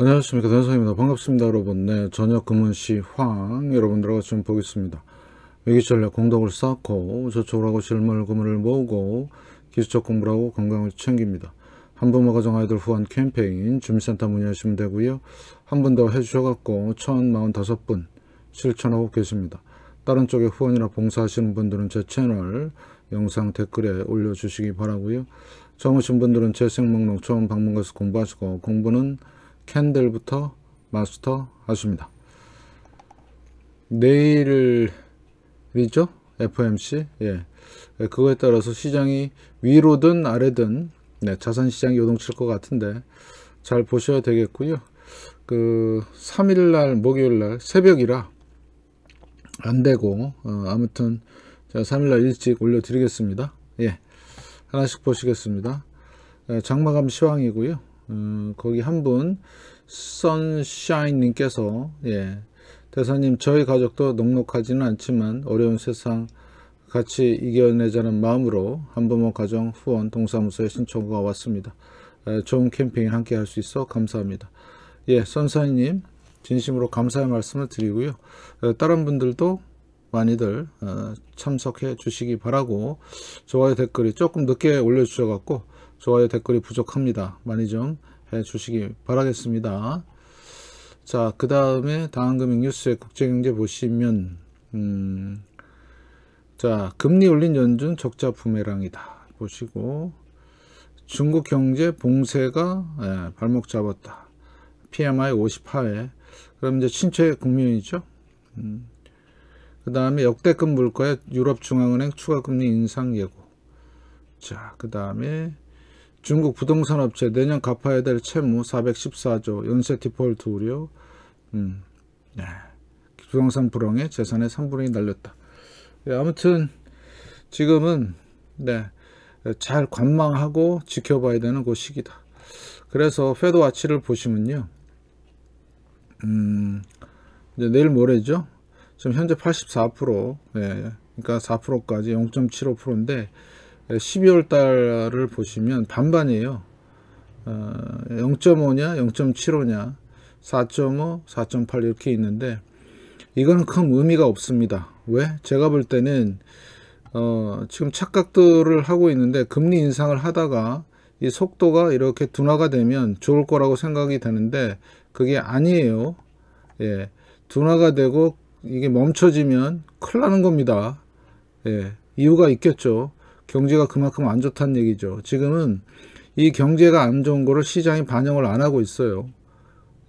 안녕하십니까 대사입니다 반갑습니다 여러분 네 저녁 금은시 황 여러분들과 지금 보겠습니다 위기전략 공덕을 쌓고 저축하고 을 실물 금을 모으고 기술적 공부를 하고 건강을 챙깁니다 한부모 가정 아이들 후원 캠페인 주민센터 문의하시면 되고요 한 분 더 해주셔갖고 1045분 실천하고 계십니다 다른 쪽에 후원이나 봉사하시는 분들은 제 채널 영상 댓글에 올려주시기 바라고요 처음 오신 분들은 제 생목록 처음 방문가서 공부하시고 공부는 캔들부터 마스터 하십니다 내일이죠? f m c 예. 그거에 따라서 시장이 위로든 아래든 네, 자산 시장 요동칠 것 같은데 잘 보셔야 되겠고요. 그 3일 날 목요일 날 새벽이라 안 되고 어, 아무튼 제가 3일 날 일찍 올려 드리겠습니다. 예. 하나씩 보시겠습니다. 예, 장마감 시황이고요. 음, 거기 한 분 선샤인 님께서 예, 대사님 저희 가족도 넉넉하지는 않지만 어려운 세상 같이 이겨내자는 마음으로 한부모 가정 후원 동사무소에 신청과 왔습니다. 에, 예, 좋은 캠핑 함께 할 수 있어 감사합니다. 예, 선사님 진심으로 감사의 말씀을 드리고요. 에, 어, 다른 분들도 많이들 어, 참석해 주시기 바라고 좋아요 댓글이 조금 늦게 올려주셔갖고 좋아요 댓글이 부족합니다. 많이 좀 해주시기 바라겠습니다. 자, 그 다음에 다금융 뉴스의 국제경제 보시면 음, 자 금리 올린 연준 적자 부메랑이다 보시고 중국 경제 봉쇄가 예, 발목 잡았다. PMI 58에 그럼 이제 신체 국면이죠. 음, 그 다음에 역대급 물가에 유럽중앙은행 추가금리 인상 예고. 자, 그 다음에 중국 부동산 업체 내년 갚아야 될 채무 414조 연쇄 디폴트 우려 음, 네. 부동산 불황에 재산의 3분의 1 날렸다. 네, 아무튼 지금은 네, 잘 관망하고 지켜봐야 되는 그 시기다. 그래서 페드 와치를 보시면요. 음, 이제 내일 모레죠. 지금 현재 84% 예, 그러니까 4%까지 0.75%인데 12월 달을 보시면 반반이에요. 0.5냐, 0.75냐, 4.5, 4.8 이렇게 있는데 이거는 큰 의미가 없습니다. 왜? 제가 볼 때는 어, 지금 착각들을 하고 있는데 금리 인상을 하다가 이 속도가 이렇게 둔화가 되면 좋을 거라고 생각이 되는데 그게 아니에요. 예, 둔화가 되고 이게 멈춰지면 큰일 나는 겁니다. 예, 이유가 있겠죠. 경제가 그만큼 안 좋다는 얘기죠. 지금은 이 경제가 안 좋은 거를 시장이 반영을 안 하고 있어요.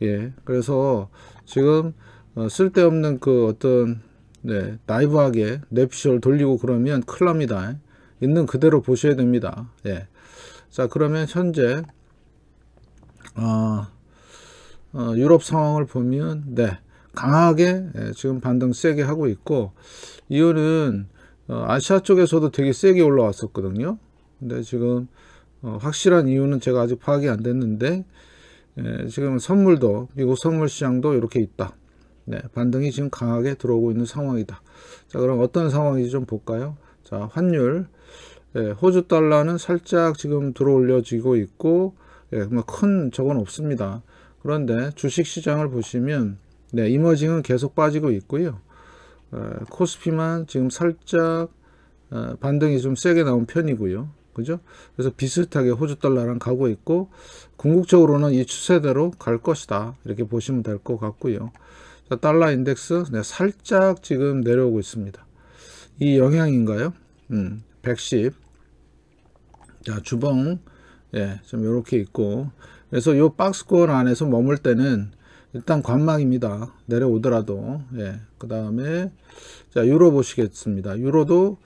예. 그래서 지금 어, 쓸데없는 그 어떤 네, 나이브하게 뇌피셜 돌리고 그러면 클일 납니다. 있는 그대로 보셔야 됩니다. 예. 자, 그러면 현재 어, 어, 유럽 상황을 보면 네, 강하게 예, 지금 반등 세게 하고 있고 이유는 어, 아시아 쪽에서도 되게 세게 올라왔었거든요. 근데 지금 어, 확실한 이유는 제가 아직 파악이 안 됐는데 예, 지금 선물도 미국 선물 시장도 이렇게 있다. 네, 반등이 지금 강하게 들어오고 있는 상황이다. 자, 그럼 어떤 상황인지 좀 볼까요? 자, 환율. 예, 호주 달러는 살짝 지금 들어올려지고 있고 예, 뭐 큰 적은 없습니다. 그런데 주식 시장을 보시면 네, 이머징은 계속 빠지고 있고요. 어, 코스피만 지금 살짝 어, 반등이 좀 세게 나온 편이고요. 그죠? 그래서 비슷하게 호주 달러랑 가고 있고 궁극적으로는 이 추세대로 갈 것이다. 이렇게 보시면 될 것 같고요. 자, 달러 인덱스 네, 살짝 지금 내려오고 있습니다. 이 영향인가요? 음, 110. 자, 주봉 예, 좀 요렇게 있고 그래서 요 박스권 안에서 머물 때는 일단 관망입니다. 내려오더라도 예, 그 다음에 자 유로 보시겠습니다. 유로도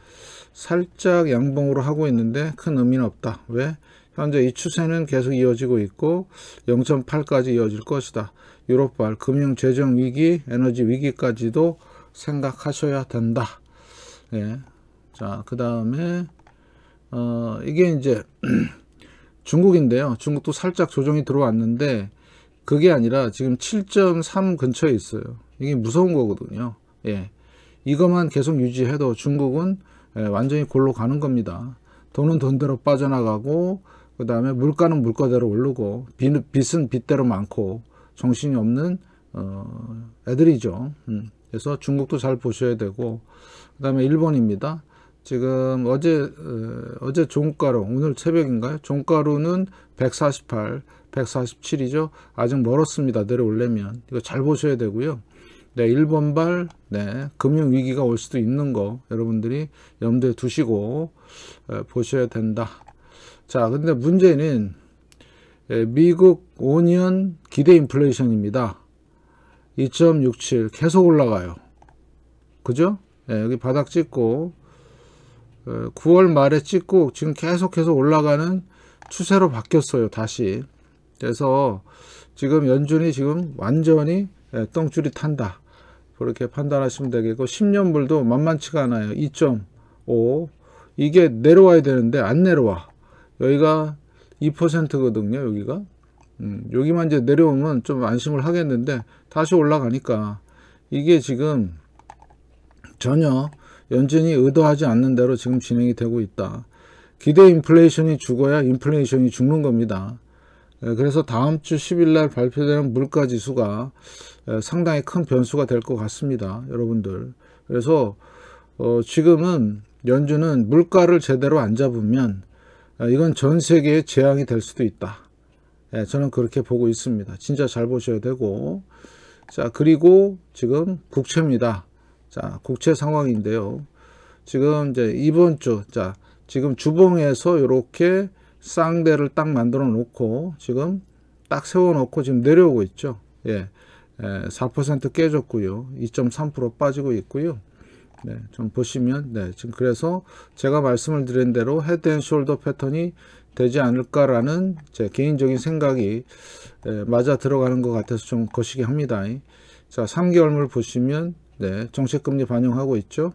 살짝 양봉으로 하고 있는데 큰 의미는 없다. 왜? 현재 이 추세는 계속 이어지고 있고 0.8까지 이어질 것이다. 유럽발 금융 재정 위기, 에너지 위기까지도 생각하셔야 된다. 예. 자, 그 다음에 어, 이게 이제 중국인데요. 중국도 살짝 조정이 들어왔는데 그게 아니라 지금 7.3 근처에 있어요. 이게 무서운 거거든요. 예. 이것만 계속 유지해도 중국은 예, 완전히 골로 가는 겁니다. 돈은 돈대로 빠져나가고 그 다음에 물가는 물가대로 오르고 빚은 빚대로 많고 정신이 없는 어, 애들이죠. 음. 그래서 중국도 잘 보셔야 되고 그 다음에 일본입니다. 지금 어제 어, 제 종가로 오늘 새벽인가요? 종가로는 148, 147이죠. 아직 멀었습니다. 내려오려면 이거 잘 보셔야 되고요. 네, 1번 발, 네, 금융위기가 올 수도 있는 거 여러분들이 염두에 두시고 에, 보셔야 된다. 자, 근데 문제는 에, 미국 5년 기대 인플레이션입니다. 2.67 계속 올라가요. 그죠? 예, 여기 바닥 찍고 9월 말에 찍고 지금 계속 계속 올라가는 추세로 바뀌었어요. 다시 그래서 지금 연준이 지금 완전히 예, 똥줄이 탄다. 그렇게 판단하시면 되겠고 10년물도 만만치가 않아요. 2.5 이게 내려와야 되는데 안 내려와. 여기가 2%거든요. 여기가 음, 여기만 이제 내려오면 좀 안심을 하겠는데 다시 올라가니까 이게 지금 전혀 연준이 의도하지 않는 대로 지금 진행이 되고 있다. 기대 인플레이션이 죽어야 인플레이션이 죽는 겁니다. 예, 그래서 다음 주 10일 날 발표되는 물가 지수가 예, 상당히 큰 변수가 될 것 같습니다. 여러분들. 그래서 어, 지금은 연준은 물가를 제대로 안 잡으면 아, 이건 전 세계의 재앙이 될 수도 있다. 예, 저는 그렇게 보고 있습니다. 진짜 잘 보셔야 되고. 자, 그리고 지금 국채입니다. 자, 국채 상황인데요. 지금 이제 이번 주, 자, 지금 주봉에서 이렇게 쌍대를 딱 만들어 놓고 지금 딱 세워 놓고 지금 내려오고 있죠 예, 4% 예, 깨졌고요 2.3% 빠지고 있고요 네, 좀 보시면 네, 지금 그래서 제가 말씀을 드린 대로 헤드앤숄더 패턴이 되지 않을까라는 제 개인적인 생각이 예, 맞아 들어가는 것 같아서 좀 거시기 합니다. 자, 3개월물 보시면 네, 정책금리 반영하고 있죠.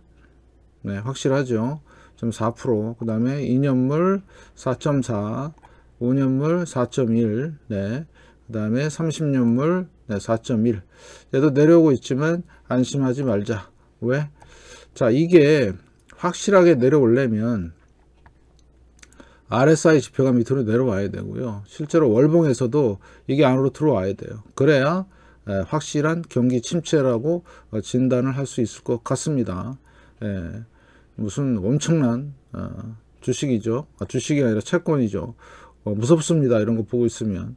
네, 확실하죠. 4%, 그 다음에 2년물 4.4, 5년물 4.1, 네. 그 다음에 30년물 네, 4.1. 얘도 내려오고 있지만 안심하지 말자. 왜? 자, 이게 확실하게 내려올려면 RSI 지표가 밑으로 내려와야 되고요. 실제로 월봉에서도 이게 안으로 들어와야 돼요. 그래야 예, 확실한 경기 침체라고 어, 진단을 할 수 있을 것 같습니다. 예. 무슨 엄청난 어, 주식이죠. 아, 주식이 아니라 채권이죠. 어, 무섭습니다. 이런 거 보고 있으면.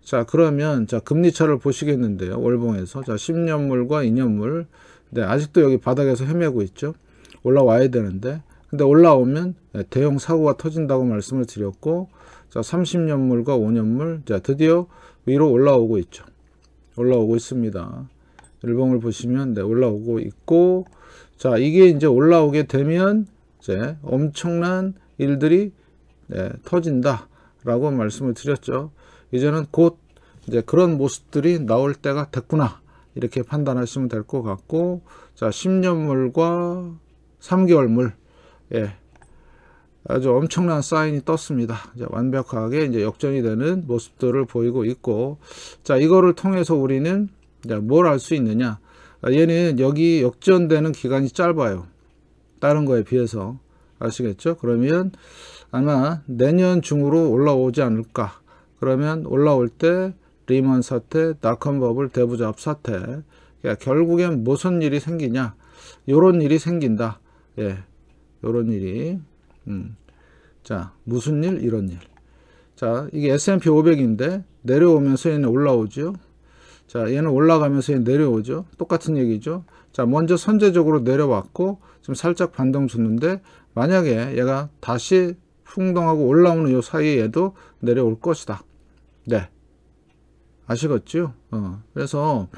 자 그러면 자 금리차를 보시겠는데요. 월봉에서 자 10년물과 2년물 네, 아직도 여기 바닥에서 헤매고 있죠. 올라와야 되는데 근데 올라오면 네, 대형 사고가 터진다고 말씀을 드렸고 자 30년물과 5년물 자 드디어 위로 올라오고 있죠. 올라오고 있습니다. 일봉을 보시면 네, 올라오고 있고 자 이게 이제 올라오게 되면 이제 엄청난 일들이 네, 터진다 라고 말씀을 드렸죠 이제는 곧 이제 그런 모습들이 나올 때가 됐구나 이렇게 판단하시면 될 것 같고 자 10년물과 3개월물 예 아주 엄청난 사인이 떴습니다 이제 완벽하게 이제 역전이 되는 모습들을 보이고 있고 자 이거를 통해서 우리는 뭘알 수 있느냐 아, 얘는 여기 역전되는 기간이 짧아요. 다른 거에 비해서 아시겠죠? 그러면 아마 내년 중으로 올라오지 않을까. 그러면 올라올 때 리먼 사태, 나컴 버블, 대부잡 사태. 그러니까 결국엔 무슨 일이 생기냐? 요런 일이 생긴다. 예. 요런 일이. 음. 자, 무슨 일? 이런 일. 자, 이게 S&P 500인데 내려오면서 얘는 올라오죠. 자 얘는 올라가면서 내려오죠 똑같은 얘기죠 자 먼저 선제적으로 내려왔고 지금 살짝 반동 줬는데 만약에 얘가 다시 풍덩하고 올라오는 요 사이에 도 내려올 것이다 네 아시겠죠 어, 그래서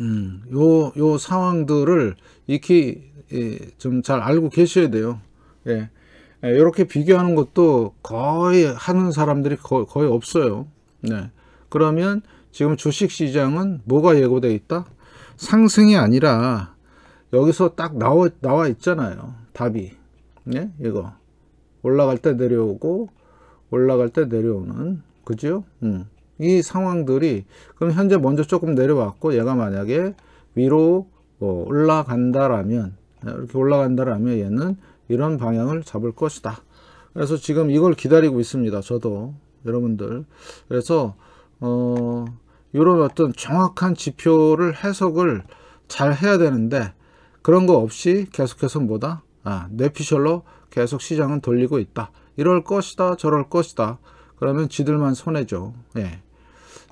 음, 요, 요 상황들을 익히 예, 좀잘 알고 계셔야 돼요. 예. 예. 이렇게 비교하는 것도 거의 하는 사람들이 거, 의 없어요. 네. 그러면 지금 주식시장은 뭐가 예고되어 있다? 상승이 아니라 여기서 딱 나와, 나와 있잖아요. 답이. 예? 이거. 올라갈 때 내려오고 올라갈 때 내려오는 그죠? 음. 이 상황들이 그럼 현재 먼저 조금 내려왔고 얘가 만약에 위로 뭐 올라간다라면 네, 이렇게 올라간다라면 얘는 이런 방향을 잡을 것이다. 그래서 지금 이걸 기다리고 있습니다. 저도 여러분들. 그래서 어, 이런 어떤 정확한 지표를 해석을 잘 해야 되는데 그런 거 없이 계속해서 뭐다? 아, 뇌피셜로 계속 시장은 돌리고 있다. 이럴 것이다. 저럴 것이다. 그러면 지들만 손해죠. 예.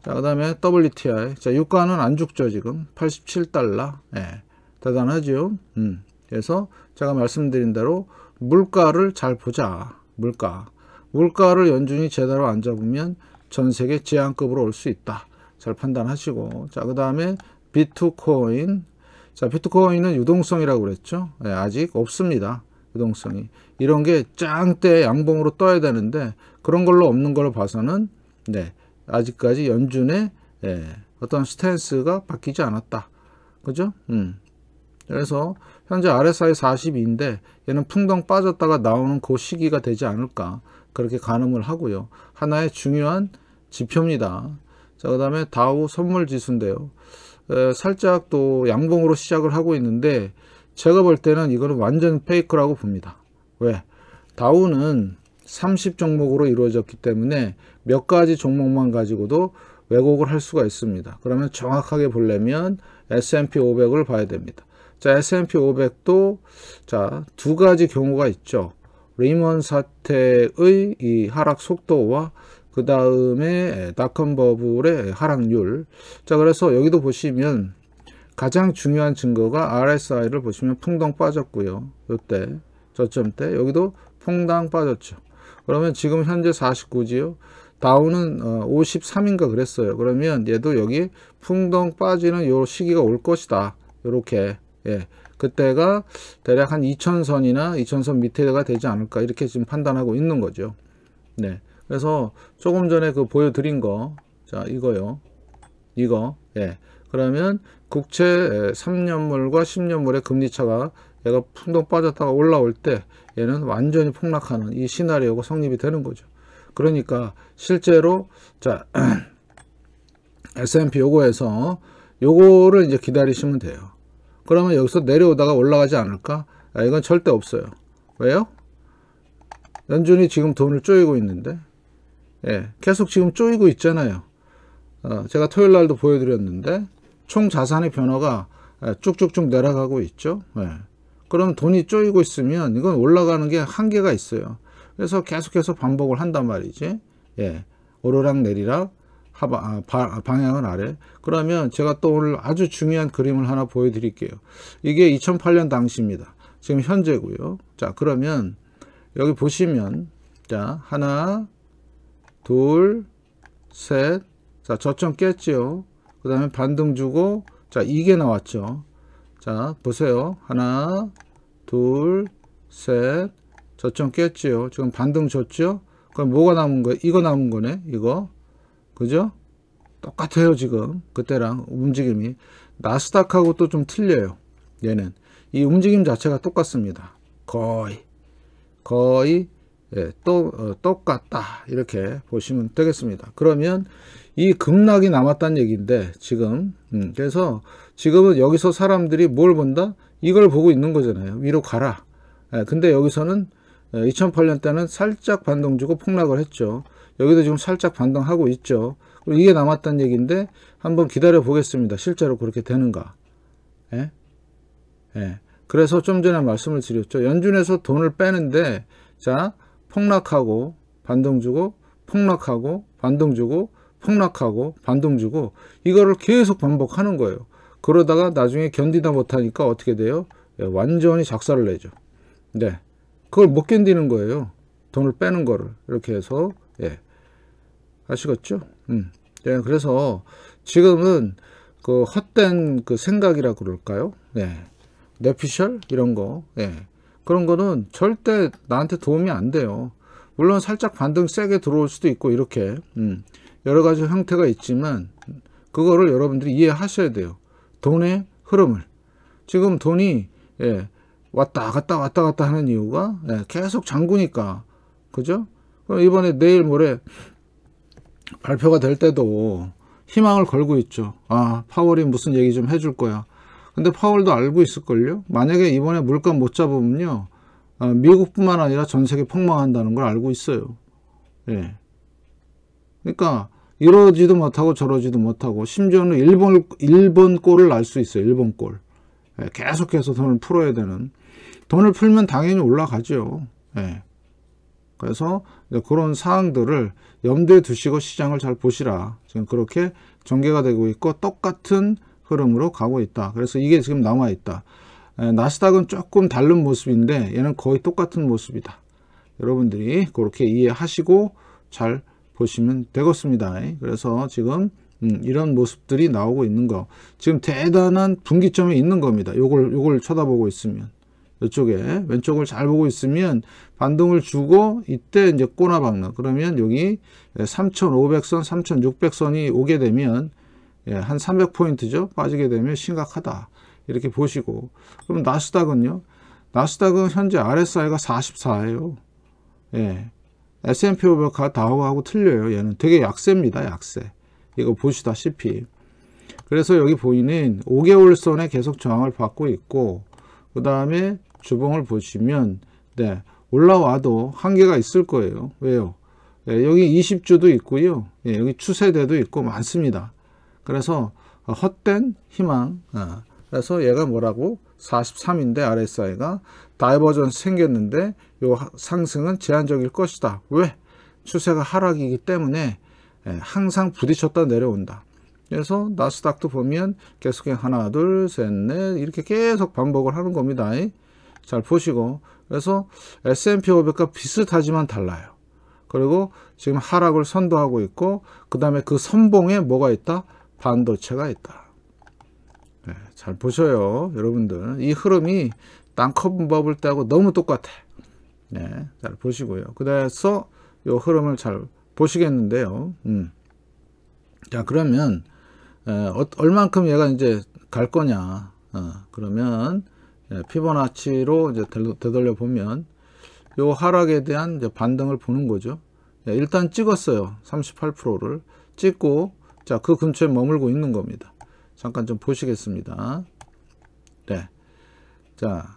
자, 그 다음에 WTI. 자, 유가는 안 죽죠, 지금. 87달러. 예. 대단하죠. 음. 그래서 제가 말씀드린 대로 물가를 잘 보자. 물가. 물가를 연준이 제대로 안 잡으면 전 세계 제한급으로 올 수 있다. 잘 판단하시고 자 그 다음에 비트코인 자 비트코인은 유동성이라고 그랬죠. 네, 아직 없습니다. 유동성이 이런 게 짱 때 양봉으로 떠야 되는데 그런 걸로 없는 걸로 봐서는 네 아직까지 연준의 예, 어떤 스탠스가 바뀌지 않았다. 그죠? 음. 그래서 현재 RSI 40인데 얘는 풍덩 빠졌다가 나오는 그 시기가 되지 않을까 그렇게 가늠을 하고요. 하나의 중요한 지표입니다. 자, 그 다음에 다우 선물 지수인데요. 에, 살짝 또 양봉으로 시작을 하고 있는데 제가 볼 때는 이거는 완전 페이크라고 봅니다. 왜? 다우는 30 종목으로 이루어졌기 때문에 몇 가지 종목만 가지고도 왜곡을 할 수가 있습니다. 그러면 정확하게 보려면 S&P 500을 봐야 됩니다. 자, S&P 500도 자, 두 가지 경우가 있죠. 리먼 사태의 이 하락 속도와 그 다음에 닷컴 버블의 하락률 자 그래서 여기도 보시면 가장 중요한 증거가 RSI를 보시면 풍덩 빠졌고요 요때 저점 때 여기도 풍당 빠졌죠 그러면 지금 현재 49지요 다운은 53인가 어, 그랬어요 그러면 얘도 여기 풍덩 빠지는 요 시기가 올 것이다 요렇게 예. 그때가 대략 한 2000선이나 2000선 밑에가 되지 않을까 이렇게 지금 판단하고 있는 거죠. 네. 그래서 조금 전에 그 보여드린 거, 자, 이거요. 이거, 예. 그러면 국채 3년물과 10년물의 금리차가 얘가 풍덩 빠졌다가 올라올 때 얘는 완전히 폭락하는 이 시나리오가 성립이 되는 거죠. 그러니까 실제로 자 S&P 요거에서 요거를 이제 기다리시면 돼요. 그러면 여기서 내려오다가 올라가지 않을까? 아, 이건 절대 없어요. 왜요? 연준이 지금 돈을 쪼이고 있는데 예, 계속 지금 쪼이고 있잖아요. 어, 제가 토요일 날도 보여드렸는데 총 자산의 변화가 예, 쭉쭉쭉 내려가고 있죠. 예. 그럼 돈이 쪼이고 있으면 이건 올라가는 게 한계가 있어요. 그래서 계속해서 반복을 한단 말이지. 예. 오르락 내리락 아, 방향은 아래 그러면 제가 또 오늘 아주 중요한 그림을 하나 보여드릴게요 이게 2008년 당시입니다 지금 현재고요 자 그러면 여기 보시면 자 하나 둘셋자 저점 깼지그 다음에 반등 주고 자 이게 나왔죠 자 보세요 하나 둘셋 저점 깼지 지금 반등 줬죠 그럼 뭐가 남은 거예요 이거 남은 거네 이거 그죠? 똑같아요 지금 그때랑 움직임이 나스닥하고 또 좀 틀려요 얘는 이 움직임 자체가 똑같습니다 거의 거의 예, 또 어, 똑같다 이렇게 보시면 되겠습니다 그러면 이 급락이 남았다는 얘기인데 지금 음, 그래서 지금은 여기서 사람들이 뭘 본다 이걸 보고 있는 거잖아요 위로 가라 예, 근데 여기서는 2008년 어, 때는 살짝 반동 주고 폭락을 했죠 여기도 지금 살짝 반등하고 있죠. 이게 남았다는 얘기인데 한번 기다려 보겠습니다. 실제로 그렇게 되는가. 예? 예. 그래서 좀 전에 말씀을 드렸죠. 연준에서 돈을 빼는데 자 폭락하고 반등 주고 폭락하고 반등 주고 폭락하고 반등 주고 이거를 계속 반복하는 거예요. 그러다가 나중에 견디다 못하니까 어떻게 돼요? 예, 완전히 작사를 내죠. 네. 그걸 못 견디는 거예요. 돈을 빼는 거를 이렇게 해서 예. 아시겠죠? 음. 네, 그래서 지금은 그 헛된 그 생각이라 그럴까요? 네. 내피셜 이런 거. 네. 그런 거는 절대 나한테 도움이 안 돼요. 물론 살짝 반등 세게 들어올 수도 있고 이렇게 음. 여러 가지 형태가 있지만 그거를 여러분들이 이해하셔야 돼요. 돈의 흐름을. 지금 돈이 예, 왔다 갔다 왔다 갔다 하는 이유가 예, 계속 장구니까. 그죠? 그럼 이번에 내일 모레 발표가 될 때도 희망을 걸고 있죠. 아, 파월이 무슨 얘기 좀 해줄 거야. 근데 파월도 알고 있을걸요? 만약에 이번에 물가 못 잡으면요. 아, 미국뿐만 아니라 전 세계 폭망한다는 걸 알고 있어요. 예. 그러니까 이러지도 못하고 저러지도 못하고 심지어는 일본 일본 꼴을 알수 있어요. 일본 꼴. 예, 계속해서 돈을 풀어야 되는. 돈을 풀면 당연히 올라가죠. 예. 그래서 그런 사항들을 염두에 두시고 시장을 잘 보시라. 지금 그렇게 전개가 되고 있고 똑같은 흐름으로 가고 있다. 그래서 이게 지금 남아 있다. 나스닥은 조금 다른 모습인데 얘는 거의 똑같은 모습이다. 여러분들이 그렇게 이해하시고 잘 보시면 되겠습니다. 그래서 지금 음, 이런 모습들이 나오고 있는 거 지금 대단한 분기점에 있는 겁니다. 요걸 요걸 쳐다보고 있으면 이쪽에 왼쪽을 잘 보고 있으면 반등을 주고 이때 이제 꼬나 박는 그러면 여기 3500선 3600선이 오게 되면 예, 한 300포인트죠 빠지게 되면 심각하다 이렇게 보시고 그럼 나스닥은요 나스닥은 현재 RSI가 44예요 예. S&P 500과 다우하고 틀려요 얘는 되게 약세입니다 약세 이거 보시다시피 그래서 여기 보이는 5개월 선에 계속 저항을 받고 있고 그 다음에 주봉을 보시면 네, 올라와도 한계가 있을 거예요. 왜요? 네, 여기 20주도 있고요. 네, 여기 추세대도 있고 많습니다. 그래서 헛된 희망. 어, 그래서 얘가 뭐라고? 43인데 RSI가 다이버전 생겼는데 요 상승은 제한적일 것이다. 왜? 추세가 하락이기 때문에 예, 항상 부딪혔다 내려온다. 그래서 나스닥도 보면 계속 하나 둘셋넷 이렇게 계속 반복을 하는 겁니다. 잘 보시고 그래서 S&P 500과 비슷하지만 달라요. 그리고 지금 하락을 선도하고 있고 그 다음에 그 선봉에 뭐가 있다? 반도체가 있다. 네, 잘 보셔요 여러분들 이 흐름이 땅커분 버블 때하고 너무 똑같아. 네, 잘 보시고요. 그래서 이 흐름을 잘 보시겠는데요. 음. 자 그러면 에, 어, 얼만큼 얘가 이제 갈 거냐? 어, 그러면 예, 피보나치로 이제 되돌려 보면 요 하락에 대한 반등을 보는 거죠. 예, 일단 찍었어요. 38%를 찍고 자 그 근처에 머물고 있는 겁니다. 잠깐 좀 보시겠습니다. 네. 자,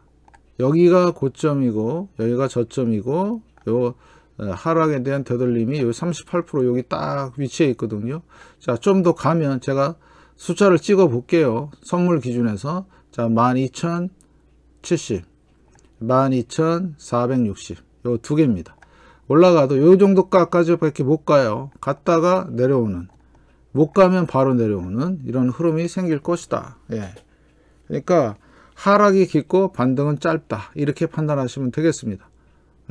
여기가 고점이고 여기가 저점이고 요 하락에 대한 되돌림이 요 38% 여기 딱위치해 있거든요. 자, 좀 더 가면 제가 숫자를 찍어 볼게요. 선물 기준에서 자, 12,000 70 12,460요 두 개입니다 올라가도 요 정도까지 밖에 못 가요 갔다가 내려오는 못 가면 바로 내려오는 이런 흐름이 생길 것이다 예. 그러니까 하락이 깊고 반등은 짧다 이렇게 판단하시면 되겠습니다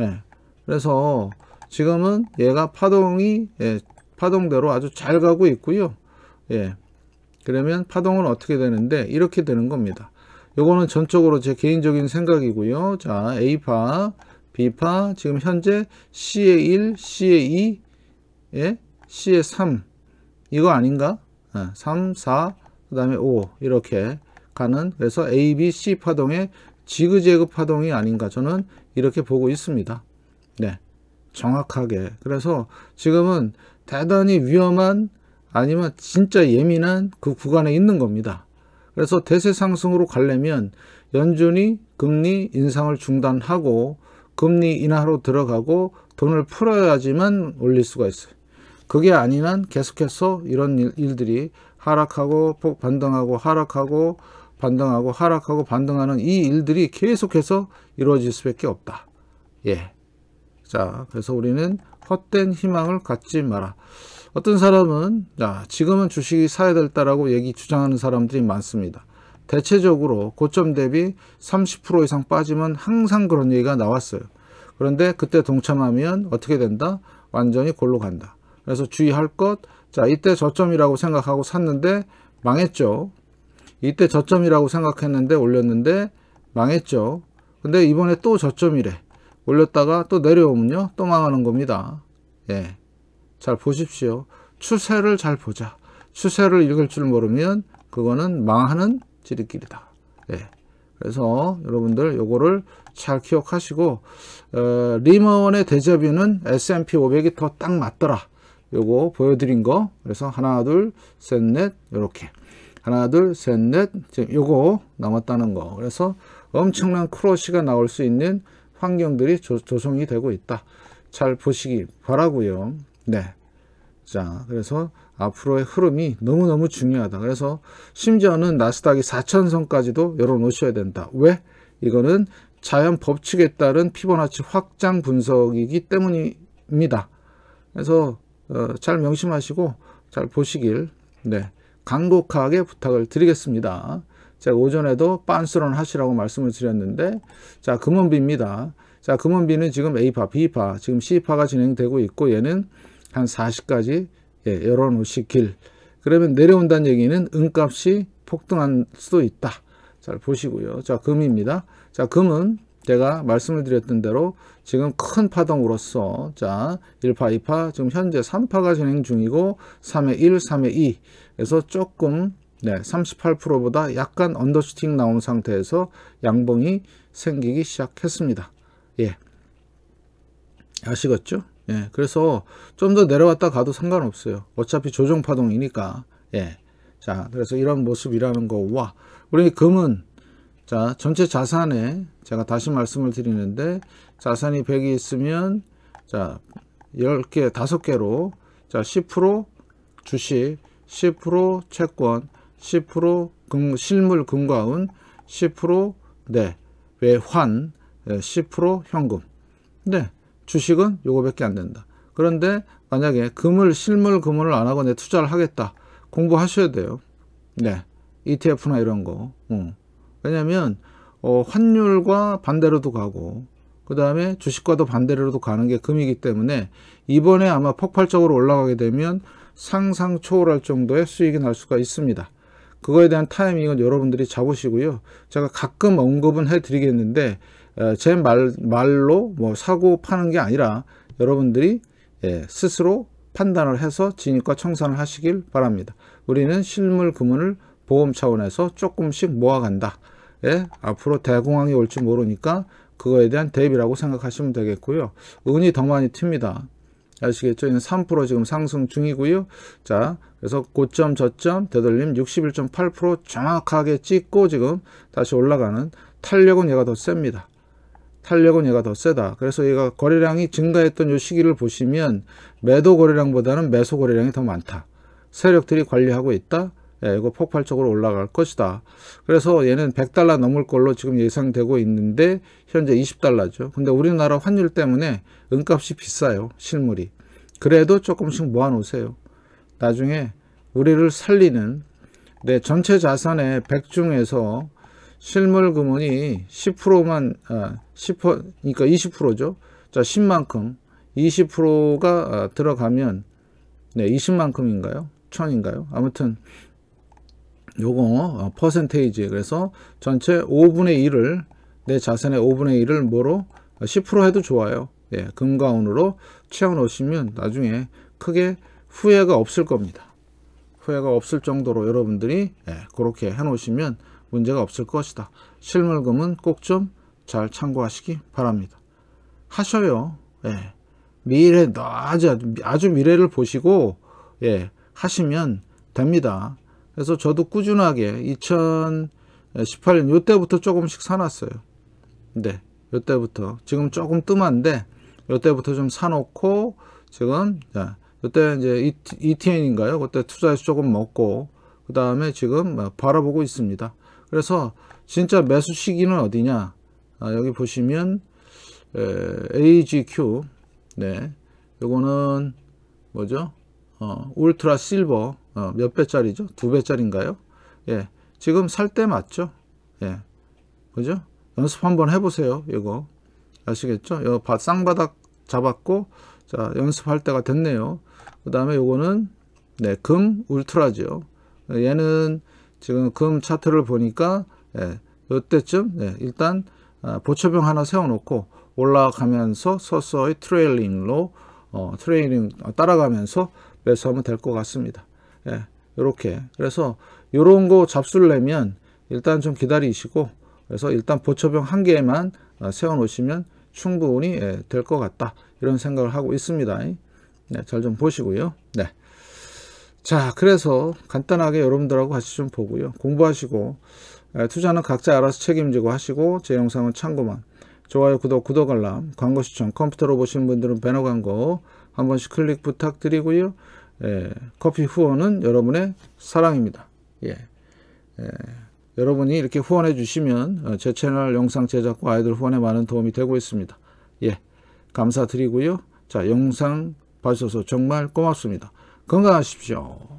예. 그래서 지금은 얘가 파동이 예, 파동대로 아주 잘 가고 있고요 예. 그러면 파동은 어떻게 되는데 이렇게 되는 겁니다 요거는 전적으로 제 개인적인 생각이고요. 자, A파, B파, 지금 현재 C의 1, C의 2, 예? C의 3. 이거 아닌가? 예, 3, 4, 그 다음에 5. 이렇게 가는, 그래서 A, B, C 파동의 지그재그 파동이 아닌가. 저는 이렇게 보고 있습니다. 네. 정확하게. 그래서 지금은 대단히 위험한 아니면 진짜 예민한 그 구간에 있는 겁니다. 그래서 대세 상승으로 가려면 연준이 금리 인상을 중단하고 금리 인하로 들어가고 돈을 풀어야지만 올릴 수가 있어요. 그게 아닌 한 계속해서 이런 일, 들이 하락하고 반등하고 하락하고 반등하고 하락하고 반등하는 이 일들이 계속해서 이루어질 수밖에 없다. 예. 자, 그래서 우리는 헛된 희망을 갖지 마라. 어떤 사람은 야, 지금은 주식이 사야 될다라고 얘기 주장하는 사람들이 많습니다. 대체적으로 고점 대비 30% 이상 빠지면 항상 그런 얘기가 나왔어요. 그런데 그때 동참하면 어떻게 된다? 완전히 골로 간다. 그래서 주의할 것, 자, 이때 저점이라고 생각하고 샀는데 망했죠. 이때 저점이라고 생각했는데 올렸는데 망했죠. 근데 이번에 또 저점이래. 올렸다가 또 내려오면요 또 망하는 겁니다 예, 잘 보십시오 추세를 잘 보자 추세를 읽을 줄 모르면 그거는 망하는 지리길이다 예, 그래서 여러분들 요거를 잘 기억하시고 어, 리먼의 대자뷰는 S&P 500이 더 딱 맞더라 요거 보여드린 거 그래서 하나 둘 셋넷 요렇게 하나 둘 셋 넷 지금 요거 남았다는 거 그래서 엄청난 크로시가 나올 수 있는 환경들이 조, 조성이 되고 있다. 잘 보시기 바라고요. 네. 자, 그래서 앞으로의 흐름이 너무너무 중요하다. 그래서 심지어는 나스닥이 4천선까지도 열어놓으셔야 된다. 왜? 이거는 자연 법칙에 따른 피보나치 확장 분석이기 때문입니다. 그래서 어, 잘 명심하시고 잘 보시길 네, 간곡하게 부탁을 드리겠습니다. 제가 오전에도 빤스런 하시라고 말씀을 드렸는데 자 금원비입니다. 자 금원비는 지금 A파, B파, 지금 C파가 진행되고 있고 얘는 한 40까지 예, 열어놓으시 길. 그러면 내려온다는 얘기는 은값이 폭등할 수도 있다. 잘 보시고요. 자 금입니다. 자 금은 제가 말씀을 드렸던 대로 지금 큰 파동으로서 자 1파, 2파, 지금 현재 3파가 진행 중이고 3회 1, 3회2 그래서 조금 네, 38%보다 약간 언더슈팅 나온 상태에서 양봉이 생기기 시작했습니다. 예. 아시겠죠? 예. 그래서 좀 더 내려왔다 가도 상관없어요. 어차피 조정 파동이니까. 예. 자, 그래서 이런 모습이라는 거와 우리 금은 자, 전체 자산에 제가 다시 말씀을 드리는데 자산이 100이 있으면 자, 10개, 5개로 자, 10% 주식, 10% 채권, 10% 금, 실물 금과은 10% 네, 외환 10% 현금 네, 주식은 요거밖에 안 된다. 그런데 만약에 금을 실물 금을 안 하고 내 투자를 하겠다. 공부하셔야 돼요. 네. ETF나 이런 거. 어. 왜냐면 어, 환율과 반대로도 가고 그 다음에 주식과도 반대로도 가는 게 금이기 때문에 이번에 아마 폭발적으로 올라가게 되면 상상 초월할 정도의 수익이 날 수가 있습니다. 그거에 대한 타이밍은 여러분들이 잡으시고요. 제가 가끔 언급은 해드리겠는데 어, 제 말, 말로 뭐 사고 파는 게 아니라 여러분들이 예, 스스로 판단을 해서 진입과 청산을 하시길 바랍니다. 우리는 실물 금은을 보험 차원에서 조금씩 모아간다. 예, 앞으로 대공황이 올지 모르니까 그거에 대한 대비라고 생각하시면 되겠고요. 은이 더 많이 튑니다. 아시겠죠? 3% 지금 상승 중이고요. 자, 그래서 고점 저점 되돌림 61.8% 정확하게 찍고 지금 다시 올라가는 탄력은 얘가 더 셉니다. 탄력은 얘가 더 세다. 그래서 얘가 거래량이 증가했던 요 시기를 보시면 매도 거래량보다는 매수 거래량이 더 많다. 세력들이 관리하고 있다. 예, 이거 폭발적으로 올라갈 것이다. 그래서 얘는 100달러 넘을 걸로 지금 예상되고 있는데 현재 20달러죠. 근데 우리나라 환율 때문에 은값이 비싸요. 실물이. 그래도 조금씩 모아놓으세요. 나중에 우리를 살리는 내 전체 자산의 100 중에서 실물 금은이 10%만 아, 10% 그러니까 20%죠. 자, 10만큼 20%가 아, 들어가면 네, 20만큼인가요? 1000인가요? 아무튼 요거 어, 퍼센테이지 그래서 전체 5분의 1을 내 자산의 5분의 1을 뭐로 10% 아, 해도 좋아요. 예, 금과운으로 채워 놓으시면 나중에 크게 후회가 없을 겁니다. 후회가 없을 정도로 여러분들이 예, 그렇게 해놓으시면 문제가 없을 것이다. 실물금은 꼭 좀 잘 참고하시기 바랍니다. 하셔요. 예. 미래 아주 아주 미래를 보시고 예, 하시면 됩니다. 그래서 저도 꾸준하게 2018년 요때부터 조금씩 사놨어요. 네, 요때부터 지금 조금 뜸한데 요때부터 좀 사놓고 지금 예, 그때 이제 ETN인가요? E 그때 투자해서 조금 먹고 그 다음에 지금 바라보고 있습니다. 그래서 진짜 매수 시기는 어디냐? 아, 여기 보시면 에, AGQ 네 요거는 뭐죠? 어, 울트라 실버 어, 몇 배짜리죠? 두 배짜리인가요? 예 지금 살 때 맞죠? 예 그죠? 연습 한번 해보세요. 이거 아시겠죠? 요 바, 쌍바닥 잡았고 자 연습할 때가 됐네요. 그 다음에 요거는 네, 금 울트라죠. 얘는 지금 금 차트를 보니까 예, 요때쯤 예, 일단 아, 보초병 하나 세워놓고 올라가면서 서서히 트레일링로 어, 트레일링 따라가면서 매수하면 될 것 같습니다. 이렇게 예, 그래서 이런거 잡수를 내면 일단 좀 기다리시고 그래서 일단 보초병 한 개만 아, 세워놓으시면 충분히 예, 될것 같다 이런 생각을 하고 있습니다. 네, 잘 좀 보시고요. 네. 자, 그래서 간단하게 여러분들하고 같이 좀 보고요. 공부하시고 투자는 각자 알아서 책임지고 하시고 제 영상은 참고만 좋아요, 구독, 구독 알람, 광고 시청, 컴퓨터로 보신 분들은 배너 광고 한 번씩 클릭 부탁드리고요. 예, 커피 후원은 여러분의 사랑입니다. 예, 예, 여러분이 이렇게 후원해 주시면 어, 제 채널 영상 제작과 아이들 후원에 많은 도움이 되고 있습니다. 예, 감사드리고요. 자, 영상 봐주셔서 정말 고맙습니다. 건강하십시오.